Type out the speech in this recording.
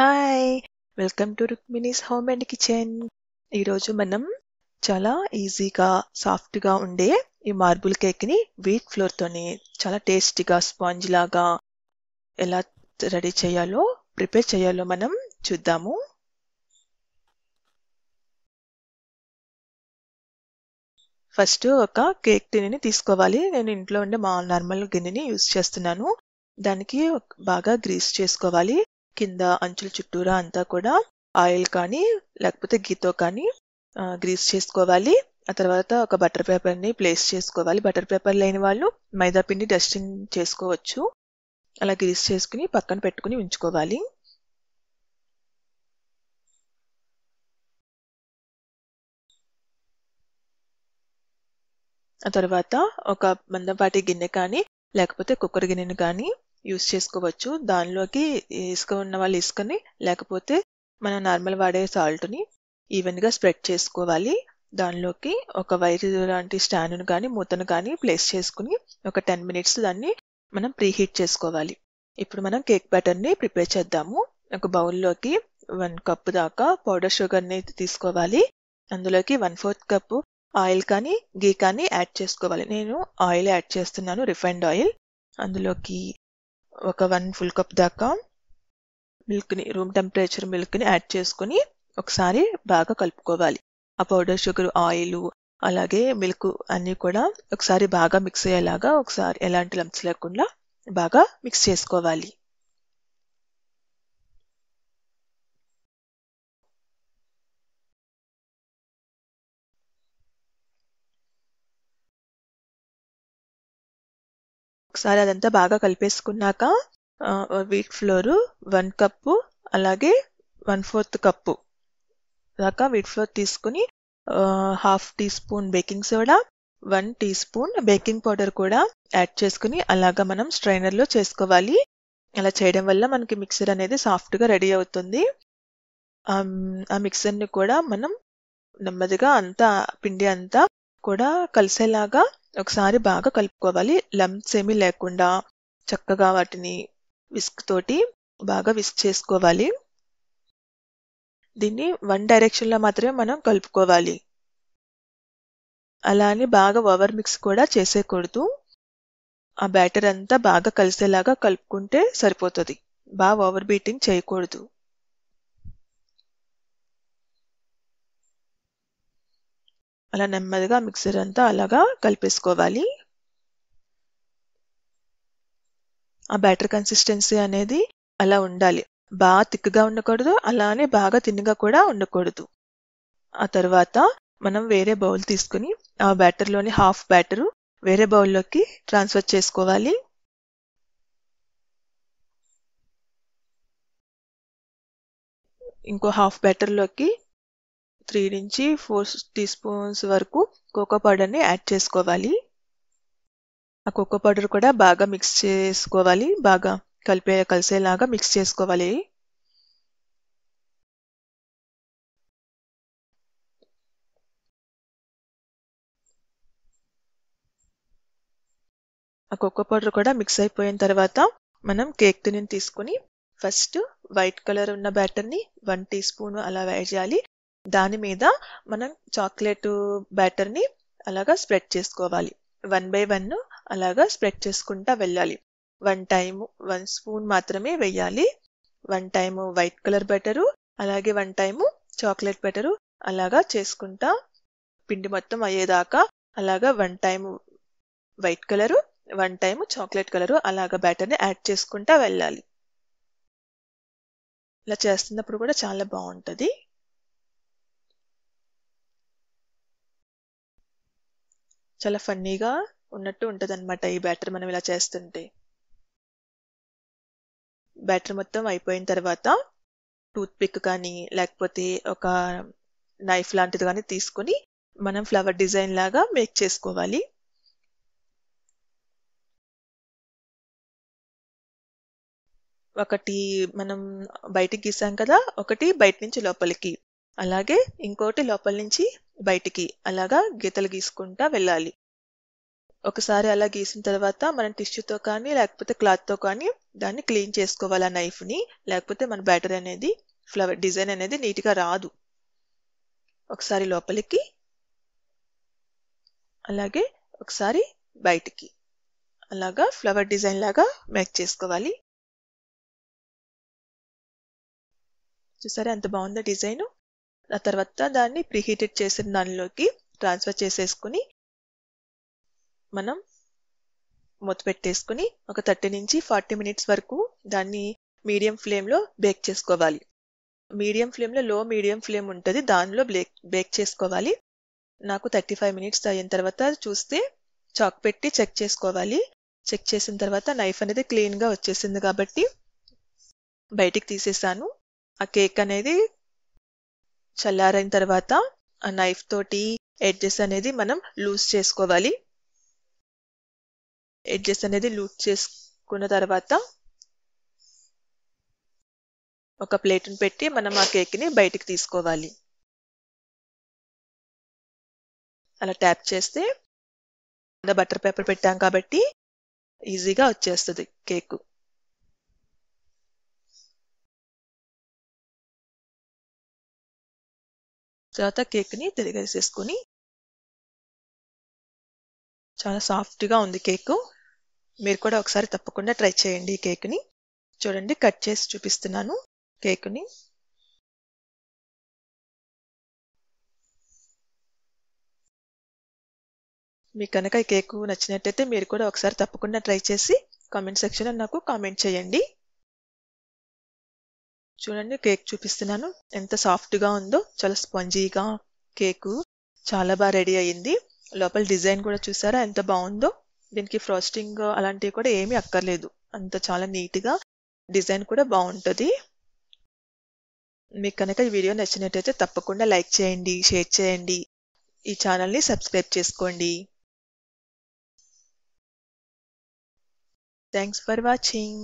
hi welcome to Rukmini's home and kitchen ఈరోజు మనం చాలా ఈజీగా సాఫ్ట్గా ఉండే ఈ మార్బుల్ కేక్ని వీట్ ఫ్లోర్తోనే చాలా టేస్టీగా స్పాంజ్ లాగా ఎలా రెడీ చేయాలో ప్రిపేర్ చేయాలో మనం చూద్దాము ఫస్ట్ ఒక కేక్ టిని తీసుకోవాలి నేను ఇంట్లో ఉండే మా నార్మల్ గిన్నెని యూస్ చేస్తున్నాను దానికి బాగా గ్రీస్ చేసుకోవాలి కింద అంచుల చుట్టూరా అంతా కూడా ఆయిల్ కానీ లేకపోతే గీతో కానీ గ్రీస్ చేసుకోవాలి ఆ తర్వాత ఒక బటర్ పేపర్ని ప్లేస్ చేసుకోవాలి బటర్ పేపర్ లేని వాళ్ళు మైదా పిండి డస్టింగ్ చేసుకోవచ్చు అలా గ్రీస్ చేసుకుని పక్కన పెట్టుకుని ఉంచుకోవాలి ఆ తర్వాత ఒక మందంపాటి గిన్నె కానీ లేకపోతే కుక్కర్ గిన్నెను కానీ యూస్ చేసుకోవచ్చు దానిలోకి ఇసుక ఉన్న వాళ్ళు ఇసుకని లేకపోతే మనం నార్మల్ వాడే సాల్ట్ని ఈవెన్గా స్ప్రెడ్ చేసుకోవాలి దానిలోకి ఒక వైర్ లాంటి స్టాండ్ను కానీ మూతను కానీ ప్లేస్ చేసుకుని ఒక టెన్ మినిట్స్ దాన్ని మనం ప్రీహీట్ చేసుకోవాలి ఇప్పుడు మనం కేక్ బ్యాటర్ని ప్రిపేర్ చేద్దాము ఒక బౌల్లోకి వన్ కప్ దాకా పౌడర్ షుగర్ని తీసుకోవాలి అందులోకి వన్ ఫోర్త్ కప్ ఆయిల్ కానీ గీ కానీ యాడ్ చేసుకోవాలి నేను ఆయిల్ యాడ్ చేస్తున్నాను రిఫైండ్ ఆయిల్ అందులోకి ఒక వన్ ఫుల్ కప్ దాకా మిల్క్ని రూమ్ టెంపరేచర్ మిల్క్ని యాడ్ చేసుకుని ఒకసారి బాగా కలుపుకోవాలి ఆ పౌడర్ షుగర్ ఆయిల్ అలాగే మిల్క్ అన్నీ కూడా ఒకసారి బాగా మిక్స్ అయ్యేలాగా ఒకసారి ఎలాంటి లంప్స్ లేకుండా బాగా మిక్స్ చేసుకోవాలి ఒకసారి అదంతా బాగా కలిపేసుకున్నాక వీట్ ఫ్లోర్ వన్ కప్పు అలాగే వన్ ఫోర్త్ కప్పు దాకా వీట్ ఫ్లోర్ తీసుకుని half teaspoon baking soda one teaspoon baking powder కూడా యాడ్ చేసుకుని అలాగా మనం స్ట్రైనర్లో చేసుకోవాలి అలా చేయడం వల్ల మనకి మిక్సర్ అనేది సాఫ్ట్గా రెడీ అవుతుంది ఆ మిక్సర్ని కూడా మనం నెమ్మదిగా అంతా పిండి అంతా కూడా కలిసేలాగా ఒకసారి బాగా కలుపుకోవాలి లంప్స్ ఏమీ లేకుండా చక్కగా వాటిని విస్క్ తోటి బాగా విస్క్ చేసుకోవాలి దీన్ని వన్ డైరెక్షన్లో మాత్రమే మనం కలుపుకోవాలి అలా అని బాగా ఓవర్ మిక్స్ కూడా చేసేయకూడదు ఆ బ్యాటర్ అంతా బాగా కలిసేలాగా కలుపుకుంటే సరిపోతుంది బాగా ఓవర్ బీటింగ్ చేయకూడదు అలా నెమ్మదిగా మిక్సర్ అంతా అలాగా కలిపేసుకోవాలి ఆ బ్యాటర్ కన్సిస్టెన్సీ అనేది అలా ఉండాలి బాగా తిక్కుగా ఉండకూడదు అలానే బాగా తిన్నగా కూడా ఉండకూడదు ఆ తర్వాత మనం వేరే బౌల్ తీసుకుని ఆ బ్యాటర్లోని హాఫ్ బ్యాటరు వేరే బౌల్లోకి ట్రాన్స్ఫర్ చేసుకోవాలి ఇంకో హాఫ్ బ్యాటర్లోకి త్రీ నుంచి ఫోర్ టీ స్పూన్స్ వరకు కోకో పౌడర్ని యాడ్ చేసుకోవాలి ఆ కోకో పౌడర్ కూడా బాగా మిక్స్ చేసుకోవాలి బాగా కలిపే కలిసేలాగా మిక్స్ చేసుకోవాలి ఆ కోకో పౌడర్ కూడా మిక్స్ అయిపోయిన తర్వాత మనం కేక్ తిని తీసుకుని ఫస్ట్ వైట్ కలర్ ఉన్న బ్యాటర్ని వన్ టీ స్పూన్ అలా వేయాలి దాని మీద మనం చాక్లెట్ బ్యాటర్ని అలాగా స్ప్రెడ్ చేసుకోవాలి వన్ బై వన్ అలాగా స్ప్రెడ్ చేసుకుంటా వెళ్ళాలి వన్ టైమ్ వన్ స్పూన్ మాత్రమే వెయ్యాలి one time white colour better అలాగే వన్ టైము చాక్లెట్ బెటరు అలాగా చేసుకుంటా పిండి మొత్తం అయ్యేదాకా అలాగా one time white colour one time chocolate colour అలాగా బ్యాటర్ని యాడ్ చేసుకుంటా వెళ్ళాలి ఇలా చేస్తున్నప్పుడు కూడా చాలా బాగుంటుంది చాలా ఫన్నీగా ఉన్నట్టు ఉంటుంది అనమాట ఈ బ్యాటర్ మనం ఇలా చేస్తుంటే బ్యాటర్ మొత్తం అయిపోయిన తర్వాత టూత్ పిక్ కానీ లేకపోతే ఒక నైఫ్ లాంటిది కానీ తీసుకుని మనం ఫ్లవర్ డిజైన్ లాగా మేక్ చేసుకోవాలి ఒకటి మనం బయటికి గీసాం కదా ఒకటి బయట నుంచి లోపలికి అలాగే ఇంకోటి లోపల నుంచి బయటికి అలాగా గీతలు గీసుకుంటా వెళ్ళాలి ఒకసారి అలా గీసిన తర్వాత మనం టిష్యూతో కానీ లేకపోతే క్లాత్తో కానీ దాన్ని క్లీన్ చేసుకోవాలి ఆ నైఫ్ని లేకపోతే మన బ్యాటర్ అనేది ఫ్లవర్ డిజైన్ అనేది నీట్గా రాదు ఒకసారి లోపలికి అలాగే ఒకసారి బయటికి అలాగా ఫ్లవర్ డిజైన్ లాగా మేక్ చేసుకోవాలి చూసారా ఎంత బాగుందో డిజైను ఆ తర్వాత దాన్ని ప్రీహీటెడ్ చేసిన దానిలోకి ట్రాన్స్ఫర్ చేసేసుకుని మనం మూత పెట్టేసుకుని ఒక థర్టీ నుంచి ఫార్టీ మినిట్స్ వరకు దాన్ని మీడియం ఫ్లేమ్లో బేక్ చేసుకోవాలి మీడియం ఫ్లేమ్లో లో మీడియం ఫ్లేమ్ ఉంటుంది దానిలో బ్లేక్ బేక్ చేసుకోవాలి నాకు థర్టీ ఫైవ్ మినిట్స్ అయిన తర్వాత చూస్తే చాక్ పెట్టి చెక్ చేసుకోవాలి చెక్ చేసిన తర్వాత నైఫ్ అనేది క్లీన్గా వచ్చేసింది కాబట్టి బయటికి తీసేసాను ఆ కేక్ అనేది చల్లారైన తర్వాత ఆ నైఫ్ తోటి ఎడ్జెస్ అనేది మనం లూజ్ చేసుకోవాలి ఎడ్జెస్ అనేది లూజ్ చేసుకున్న తర్వాత ఒక ప్లేట్ని పెట్టి మనం ఆ కేక్ని బయటికి తీసుకోవాలి అలా ట్యాప్ చేస్తే బటర్ పేపర్ పెట్టాం కాబట్టి ఈజీగా వచ్చేస్తుంది కేకు తర్వాత కేక్ని తిరిగేసేసుకొని చాలా సాఫ్ట్గా ఉంది కేకు మీరు కూడా ఒకసారి తప్పకుండా ట్రై చేయండి ఈ ని చూడండి కట్ చేసి చూపిస్తున్నాను ని మీకు కనుక ఈ కేకు నచ్చినట్టయితే మీరు కూడా ఒకసారి తప్పకుండా ట్రై చేసి కామెంట్ సెక్షన్లో నాకు కామెంట్ చేయండి చూడండి కేక్ చూపిస్తున్నాను ఎంత సాఫ్ట్గా ఉందో చాలా స్పంజీగా కేకు చాలా బాగా రెడీ అయ్యింది లోపల డిజైన్ కూడా చూసారా ఎంత బాగుందో దీనికి ఫ్రాస్టింగ్ అలాంటివి కూడా ఏమీ అక్కర్లేదు అంత చాలా నీట్గా డిజైన్ కూడా బాగుంటుంది మీకు కనుక ఈ వీడియో నచ్చినట్టయితే తప్పకుండా లైక్ చేయండి షేర్ చేయండి ఈ ఛానల్ని సబ్స్క్రైబ్ చేసుకోండి థ్యాంక్స్ ఫర్ వాచింగ్